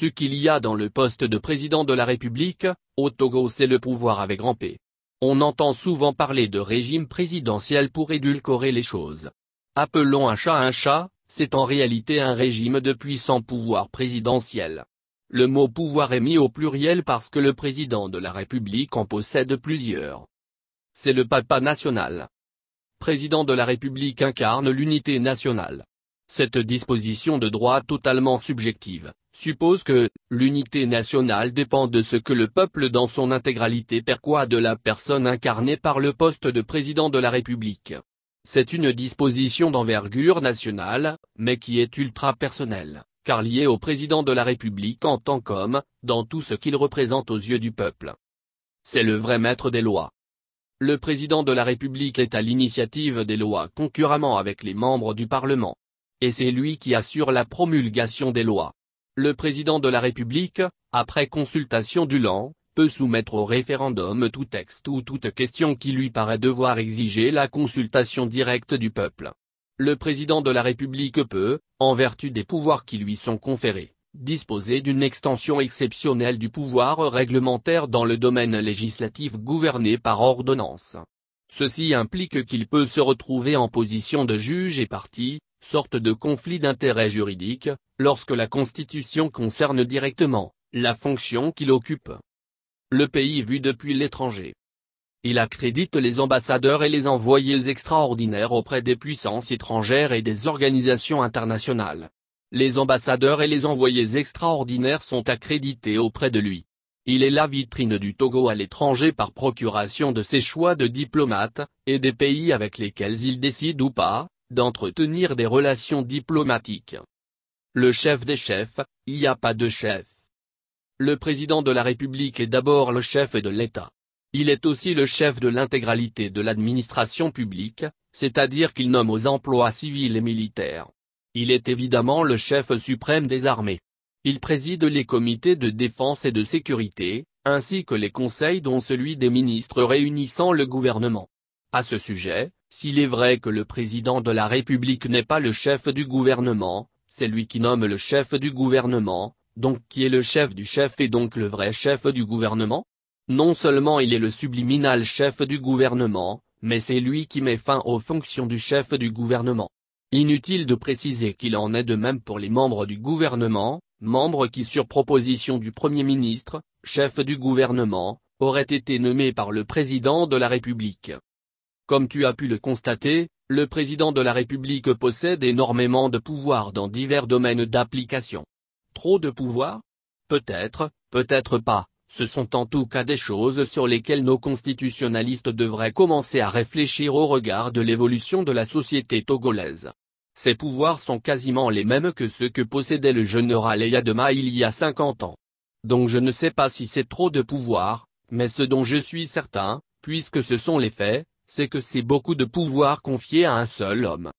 Ce qu'il y a dans le poste de président de la République, au Togo c'est le pouvoir avec grand P. On entend souvent parler de régime présidentiel pour édulcorer les choses. Appelons un chat un chat, c'est en réalité un régime de puissant pouvoir présidentiel. Le mot pouvoir est mis au pluriel parce que le président de la République en possède plusieurs. C'est le papa national. Président de la République incarne l'unité nationale. Cette disposition de droit totalement subjective, suppose que, l'unité nationale dépend de ce que le peuple dans son intégralité perçoit de la personne incarnée par le poste de président de la République. C'est une disposition d'envergure nationale, mais qui est ultra-personnelle, car liée au président de la République en tant qu'homme, dans tout ce qu'il représente aux yeux du peuple. C'est le vrai maître des lois. Le président de la République est à l'initiative des lois concurremment avec les membres du Parlement et c'est lui qui assure la promulgation des lois. Le président de la République, après consultation du LAN, peut soumettre au référendum tout texte ou toute question qui lui paraît devoir exiger la consultation directe du peuple. Le président de la République peut, en vertu des pouvoirs qui lui sont conférés, disposer d'une extension exceptionnelle du pouvoir réglementaire dans le domaine législatif gouverné par ordonnance. Ceci implique qu'il peut se retrouver en position de juge et partie, sorte de conflit d'intérêts juridiques, lorsque la Constitution concerne directement, la fonction qu'il occupe. Le pays vu depuis l'étranger. Il accrédite les ambassadeurs et les envoyés extraordinaires auprès des puissances étrangères et des organisations internationales. Les ambassadeurs et les envoyés extraordinaires sont accrédités auprès de lui. Il est la vitrine du Togo à l'étranger par procuration de ses choix de diplomates, et des pays avec lesquels il décide ou pas, d'entretenir des relations diplomatiques. Le chef des chefs, il n'y a pas de chef. Le président de la République est d'abord le chef de l'État. Il est aussi le chef de l'intégralité de l'administration publique, c'est-à-dire qu'il nomme aux emplois civils et militaires. Il est évidemment le chef suprême des armées. Il préside les comités de défense et de sécurité, ainsi que les conseils dont celui des ministres réunissant le gouvernement. À ce sujet, s'il est vrai que le président de la République n'est pas le chef du gouvernement, c'est lui qui nomme le chef du gouvernement, donc qui est le chef du chef et donc le vrai chef du gouvernement Non seulement il est le subliminal chef du gouvernement, mais c'est lui qui met fin aux fonctions du chef du gouvernement. Inutile de préciser qu'il en est de même pour les membres du gouvernement, Membre qui sur proposition du Premier ministre, chef du gouvernement, aurait été nommé par le Président de la République. Comme tu as pu le constater, le Président de la République possède énormément de pouvoir dans divers domaines d'application. Trop de pouvoirs Peut-être, peut-être pas, ce sont en tout cas des choses sur lesquelles nos constitutionnalistes devraient commencer à réfléchir au regard de l'évolution de la société togolaise. Ces pouvoirs sont quasiment les mêmes que ceux que possédait le jeune Raleigh il y a 50 ans. Donc je ne sais pas si c'est trop de pouvoir, mais ce dont je suis certain, puisque ce sont les faits, c'est que c'est beaucoup de pouvoir confié à un seul homme.